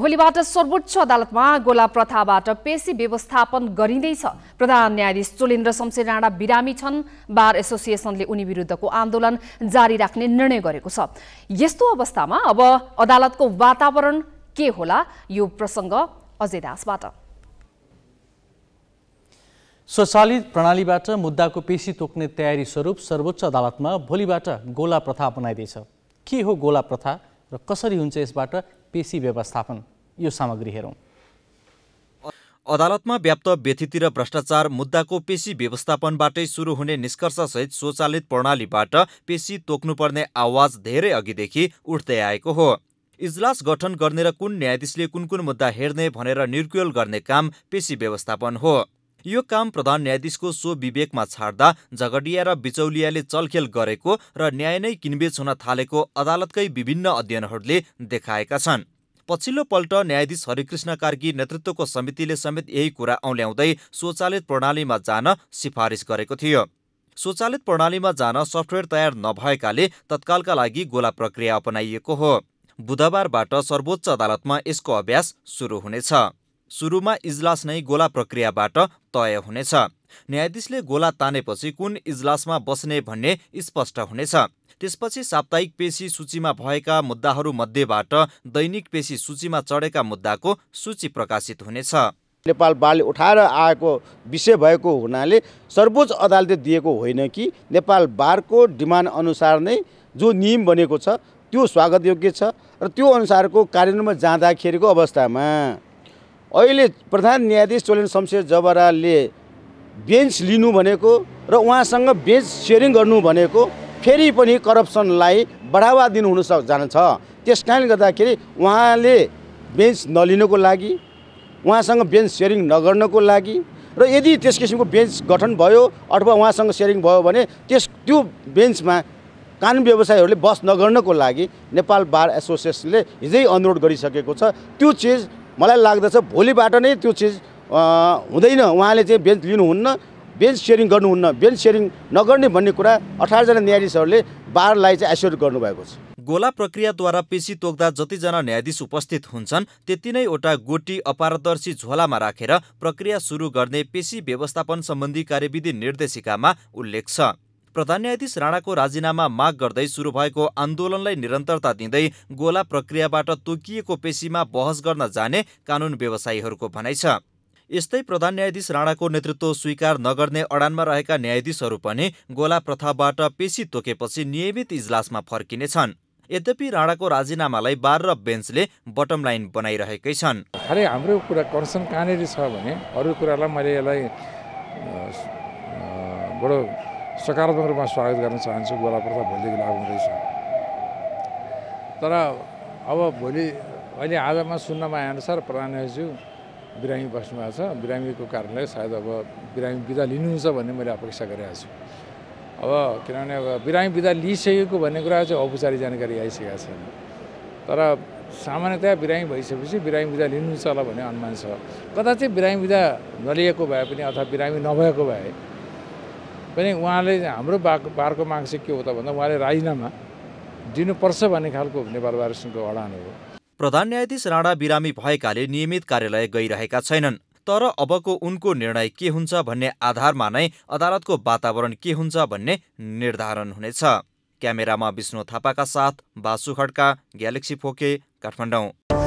भोलिबाट सर्वोच्च अदालतमा गोला प्रथाबाट पेशी व्यवस्थापन गरिँदैछ प्रधान न्यायाधीश चोलेन्द्र शमशेर राणा बिरामी छन् बार एसोसिएसनले उनी विरुद्धको आन्दोलन जारी राख्ने निर्णय गरेको छ यस्तो अवस्थामा अब अदालतको वातावरण के होला यो प्रसङ्ग अजय दासबाट स्वचालित प्रणालीबाट मुद्दाको पेशी तोक्ने तयारी स्वरूप सर्वोच्च अदालतमा भोलिबाट गोला प्रथा अपनाइँदैछ के हो गोला प्रथा र कसरी हुन्छ यसबाट पेशी व्यवस्थापन यो सामग्री हेरौँ अदालतमा व्याप्त व्यथिति र भ्रष्टाचार मुद्दाको पेशी व्यवस्थापनबाटै सुरु हुने निष्कर्षसहित स्वचालित प्रणालीबाट पेशी तोक्नुपर्ने आवाज धेरै अघिदेखि उठ्दै आएको हो इजलास गठन गर्ने र कुन न्यायाधीशले कुन कुन मुद्दा हेर्ने भनेर निर्कुल गर्ने काम पेशी व्यवस्थापन हो यो काम प्रधान न्यायाधीशको सो विवेकमा छाड्दा झगडिया र बिचौलियाले चलखेल गरेको र न्याय नै किनबेच हुन थालेको अदालतकै विभिन्न अध्ययनहरूले देखाएका छन् पछिल्लो पल्ट न्यायाधीश हरिकृष्ण कार्की नेतृत्वको समितिले समेत यही कुरा औल्याउँदै स्वचालित प्रणालीमा जान सिफारिस गरेको थियो स्वचालित प्रणालीमा जान सफ्टवेयर तयार नभएकाले तत्कालका लागि गोला प्रक्रिया अपनाइएको हो बुधबारबाट सर्वोच्च अदालतमा यसको अभ्यास सुरु हुनेछ सुरुमा इजलास नै गोला प्रक्रियाबाट तय हुनेछ न्यायाधीशले गोला तानेपछि कुन इजलासमा बस्ने भन्ने स्पष्ट हुनेछ त्यसपछि साप्ताहिक पेशी सूचीमा भएका मुद्दाहरू मध्येबाट दैनिक पेशी सूचीमा चढेका मुद्दाको सूची प्रकाशित हुनेछ नेपाल बारले उठाएर आएको विषय भएको हुनाले सर्वोच्च अदालतले दिएको होइन कि नेपाल बारको डिमान्ड अनुसार नै जो नियम बनेको छ त्यो स्वागतयोग्य छ र त्यो अनुसारको कार्यान्वयनमा जाँदाखेरिको अवस्थामा अहिले प्रधान न्यायाधीश चोलेन शमशेर जबराले बेन्च लिनु भनेको र उहाँसँग बेन्च सेयरिङ गर्नु भनेको फेरि पनि करप्सनलाई बढावा दिनु हुन सक् जान छ त्यस कारणले गर्दाखेरि उहाँले बेन्च नलिनुको लागि उहाँसँग बेन्च सेयरिङ नगर्नको लागि र यदि त्यस किसिमको बेन्च गठन भयो अथवा उहाँसँग सेयरिङ भयो भने त्यस त्यो बेन्चमा कानुन व्यवसायहरूले बस नगर्नको लागि नेपाल बार एसोसिएसनले हिजै अनुरोध गरिसकेको छ त्यो चिज मलाई लाग्दछ भोलिबाट नै त्यो चिज हुँदैन उहाँले चाहिँ बेन्च लिनुहुन्न बेन्च सेयरिङ गर्नुहुन्न बेन्च सेयरिङ नगर्ने भन्ने कुरा अठारजना न्यायाधीशहरूले बारलाई चाहिँ एस्योर गर्नुभएको छ गोला प्रक्रियाद्वारा पेशी तोक्दा जतिजना न्यायाधीश उपस्थित हुन्छन् त्यति नैवटा गोटी अपारदर्शी झोलामा राखेर प्रक्रिया सुरु गर्ने पेशी व्यवस्थापन सम्बन्धी कार्यविधि निर्देशिकामा उल्लेख छ प्रधान न्यायाधीश राणाको राजीनामा माग गर्दै सुरु भएको आन्दोलनलाई निरन्तरता दिँदै गोला प्रक्रियाबाट तोकिएको पेशीमा बहस गर्न जाने कानुन व्यवसायीहरूको भनाइ छ यस्तै प्रधान न्यायाधीश राणाको नेतृत्व स्वीकार नगर्ने अडानमा रहेका न्यायाधीशहरू पनि गोला प्रथाबाट पेशी तोकेपछि नियमित इजलासमा फर्किनेछन् यद्यपि राणाको राजीनामालाई बार र बेन्चले बटम लाइन बनाइरहेकै छन् खालि हाम्रो कुरा कर्सन कहाँनिर छ भने अरू कुरालाई मैले यसलाई बडो सकारात्मक रूपमा स्वागत गर्न चाहन्छु गोला प्रथा भोलिदेखि लागु हुँदैछ तर अब भोलि अहिले आजमा सुन्नमा आएअनुसार प्रधानज्यू बिरामी बस्नुभएको छ बिरामीको कारणले सायद अब बिरामी बिदा लिनुहुन्छ भन्ने मैले अपेक्षा गरेको छु अब किनभने अब बिरामी बिदा लिइसकेको भन्ने कुरा चाहिँ औपचारिक जानकारी आइसकेको छैन तर सामान्यतया बिरामी भइसकेपछि बिरामी बिदा लिनुहुन्छ होला भन्ने अनुमान छ चाहिँ बिरामी बिदा नलिएको भए पनि अथवा बिरामी नभएको भए पनि उहाँले हाम्रो बा बारको माग चाहिँ के हो त भन्दा उहाँले राजीनामा दिनुपर्छ भन्ने खालको नेपाल अडान हो प्रधान न्यायाधीश राणा बिरामी भएकाले नियमित कार्यालय गइरहेका छैनन् तर अबको उनको निर्णय के हुन्छ भन्ने आधारमा नै अदालतको वातावरण के हुन्छ भन्ने निर्धारण हुनेछ क्यामेरामा विष्णु थापाका साथ बासु खड्का ग्यालेक्सी फोके काठमाडौँ